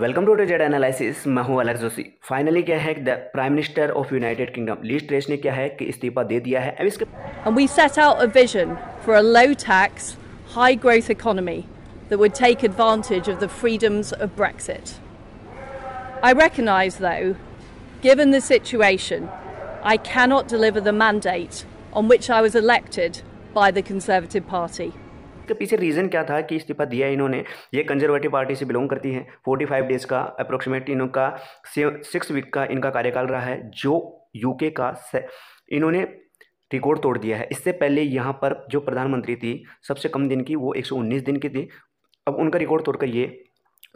welcome to Ted analysis मैं हूं अलग जोशी फाइनली क्या है the prime minister of United Kingdom Liz Truss ने क्या है कि इस्तीफा दे दिया है अब and we set out a vision for a low tax high growth economy that would take advantage of the freedoms of Brexit I recognise given the situation I cannot deliver the mandate on which I was elected by the Conservative Party इसके पीछे reason क्या था कि इस्तीफा दिया इन्होंने ये conservative party से बिलोंग करती है फोर्टी फाइव डेज़ का अप्रोक्सीमेट इनका सिक्स वीक का इनका कार्यकाल रहा है जो यूके का इन्होंने रिकॉर्ड तोड़ दिया है इससे पहले यहाँ पर जो प्रधानमंत्री थी सबसे कम दिन की वो एक दिन की थी अब उनका रिकॉर्ड तोड़कर ये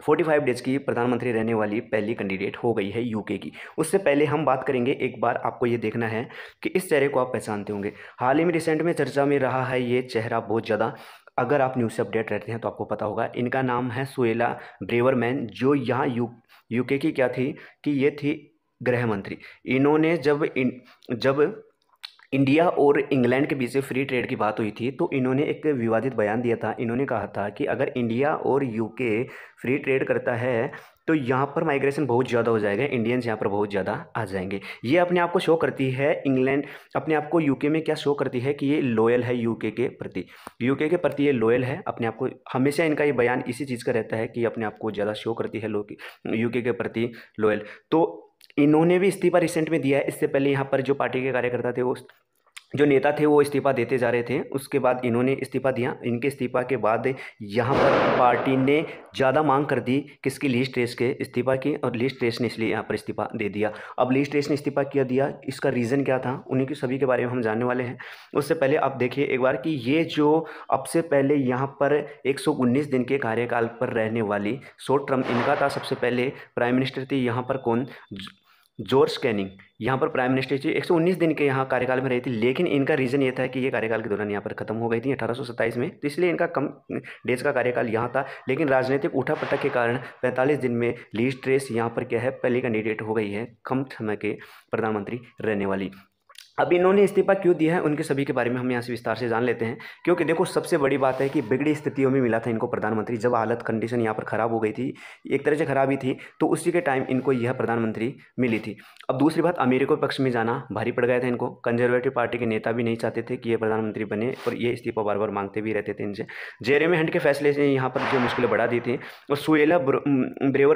45 डेज की प्रधानमंत्री रहने वाली पहली कैंडिडेट हो गई है यूके की उससे पहले हम बात करेंगे एक बार आपको ये देखना है कि इस चेहरे को आप पहचानते होंगे हाल ही में रिसेंट में चर्चा में रहा है ये चेहरा बहुत ज़्यादा अगर आप न्यूज़ से अपडेट रहते हैं तो आपको पता होगा इनका नाम है सुएला ब्रेवरमैन जो यहाँ यू यूके की क्या थी कि ये थी गृह मंत्री इन्होंने जब इन जब इंडिया और इंग्लैंड के बीच से फ्री ट्रेड की बात हुई थी तो इन्होंने एक विवादित बयान दिया था इन्होंने कहा था कि अगर इंडिया और यूके फ्री ट्रेड करता है तो यहाँ पर माइग्रेशन बहुत ज़्यादा हो जाएगा इंडियंस यहाँ पर बहुत ज़्यादा आ जाएंगे ये अपने आप को शो करती है इंग्लैंड अपने आप को यूके में क्या शो करती है कि ये लॉयल है यूके के प्रति यूके के प्रति ये लॉयल है अपने आप को हमेशा इनका ये बयान इसी चीज़ का रहता है कि अपने आप को ज़्यादा शो करती है यूके के प्रति लॉयल तो इन्होंने भी इस्तीफा रिसेंट में दिया है इससे पहले यहाँ पर जो पार्टी के कार्यकर्ता थे वो जो नेता थे वो इस्तीफ़ा देते जा रहे थे उसके बाद इन्होंने इस्तीफ़ा दिया इनके इस्तीफ़ा के बाद यहाँ पर पार्टी ने ज़्यादा मांग कर दी किसकी लिस्ट ट्रेस के इस्तीफ़ा की और लिस्ट ट्रेस ने इसलिए यहाँ पर इस्तीफ़ा दे दिया अब लिस्ट ट्रेस ने इस्तीफ़ा किया दिया इसका रीज़न क्या था उन्हीं के सभी के बारे में हम जानने वाले हैं उससे पहले आप देखिए एक बार कि ये जो अब से पहले यहाँ पर एक दिन के कार्यकाल पर रहने वाली शॉर्ट टर्म इनका था सबसे पहले प्राइम मिनिस्टर थी यहाँ पर कौन जॉर्ज कैनिंग यहाँ पर प्राइम मिनिस्टर थी 119 दिन के यहाँ कार्यकाल में रही थी लेकिन इनका रीज़न ये था कि ये कार्यकाल के दौरान यहाँ पर खत्म हो गई थी अठारह में तो इसलिए इनका कम डेज का कार्यकाल यहाँ था लेकिन राजनीतिक उठा पटक के कारण 45 दिन में लीज ट्रेस यहाँ पर क्या है पहली कैंडिडेट हो गई है कम समय के प्रधानमंत्री रहने वाली अब इन्होंने इस्तीफा क्यों दिया है उनके सभी के बारे में हम यहाँ से विस्तार से जान लेते हैं क्योंकि देखो सबसे बड़ी बात है कि बिगड़ी स्थितियों में मिला था इनको प्रधानमंत्री जब हालत कंडीशन यहाँ पर ख़राब हो गई थी एक तरह से ख़राब ही थी तो उसी के टाइम इनको यह प्रधानमंत्री मिली थी अब दूसरी बात अमेरिका पक्ष में जाना भारी पड़ गया था इनको कंजर्वेटिव पार्टी के नेता भी नहीं चाहते थे कि ये प्रधानमंत्री बने और ये इस्तीफा बार बार मांगते भी रहते थे इनसे जेरेमी हंट के फैसले से यहाँ पर जो मुश्किलें बढ़ा दी थी और सुएला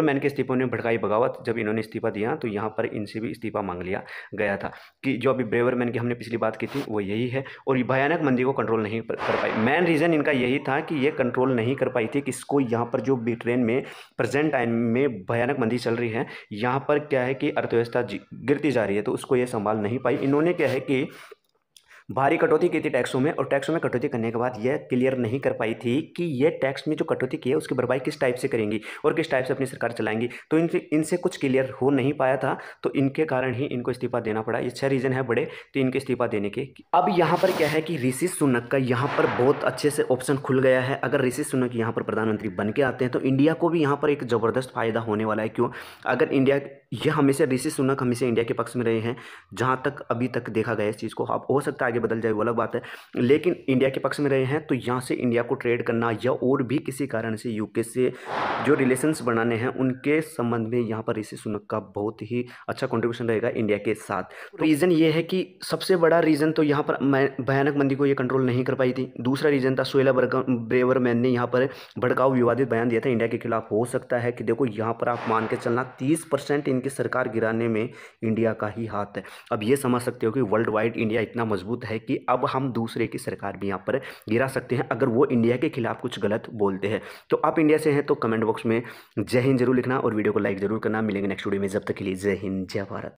मैन के इस्तीफों ने भड़काई बगावत जब इन्होंने इस्तीफा दिया तो यहाँ पर इनसे भी इस्तीफा मांग लिया गया था कि जो अभी ब्रेवर लेबरमैन की हमने पिछली बात की थी वो यही है और ये भयानक मंदी को कंट्रोल नहीं कर पाई मेन रीज़न इनका यही था कि ये कंट्रोल नहीं कर पाई थी कि इसको यहाँ पर जो ब्रिटेन में प्रेजेंट टाइम में भयानक मंदी चल रही है यहाँ पर क्या है कि अर्थव्यवस्था गिरती जा रही है तो उसको ये संभाल नहीं पाई इन्होंने क्या है कि भारी कटौती की थी टैक्सों में और टैक्सों में कटौती करने के बाद यह क्लियर नहीं कर पाई थी कि ये टैक्स में जो कटौती की है उसकी भरपाई किस टाइप से करेंगी और किस टाइप से अपनी सरकार चलाएंगी तो इनसे इनसे कुछ क्लियर हो नहीं पाया था तो इनके कारण ही इनको इस्तीफा देना पड़ा ये छह रीज़न है बड़े तो इनके इस्तीफा देने के अब यहाँ पर क्या है कि ऋषि सुनक का यहाँ पर बहुत अच्छे से ऑप्शन खुल गया है अगर ऋषि सुनक यहाँ पर प्रधानमंत्री बन के आते हैं तो इंडिया को भी यहाँ पर एक ज़बरदस्त फायदा होने वाला है क्यों अगर इंडिया ये हमेशा ऋषि सुनक हमेशा इंडिया के पक्ष में रहे हैं जहाँ तक अभी तक देखा गया इस चीज़ को अब हो सकता है आगे आगे बदल जाए वो अलग बात है लेकिन इंडिया के पक्ष में रहे हैं तो यहाँ से इंडिया को ट्रेड करना या और भी किसी कारण से यूके से जो रिलेशंस बनाने हैं उनके संबंध में यहाँ पर ऋषि सुनक का बहुत ही अच्छा कंट्रीब्यूशन रहेगा इंडिया के साथ तो रीज़न ये है कि सबसे बड़ा रीज़न तो यहाँ पर भयानक मंदी को ये कंट्रोल नहीं कर पाई थी दूसरा रीज़न था सोहेला ब्रेवरमैन ने यहाँ पर भड़काऊ विवादित बयान दिया था इंडिया के खिलाफ हो सकता है कि देखो यहाँ पर आप मान के चलना तीस परसेंट इनकी सरकार गिराने में इंडिया का ही हाथ है अब ये समझ सकते हो कि वर्ल्ड वाइड इंडिया इतना मजबूत है है कि अब हम दूसरे की सरकार भी यहाँ पर गिरा सकते हैं अगर वो इंडिया के खिलाफ कुछ गलत बोलते हैं तो आप इंडिया से हैं तो कमेंट बॉक्स में जय हिंद जरूर लिखना और वीडियो को लाइक जरूर करना मिलेंगे नेक्स्ट वीडियो में जब तक के लिए जय हिंद जय भारत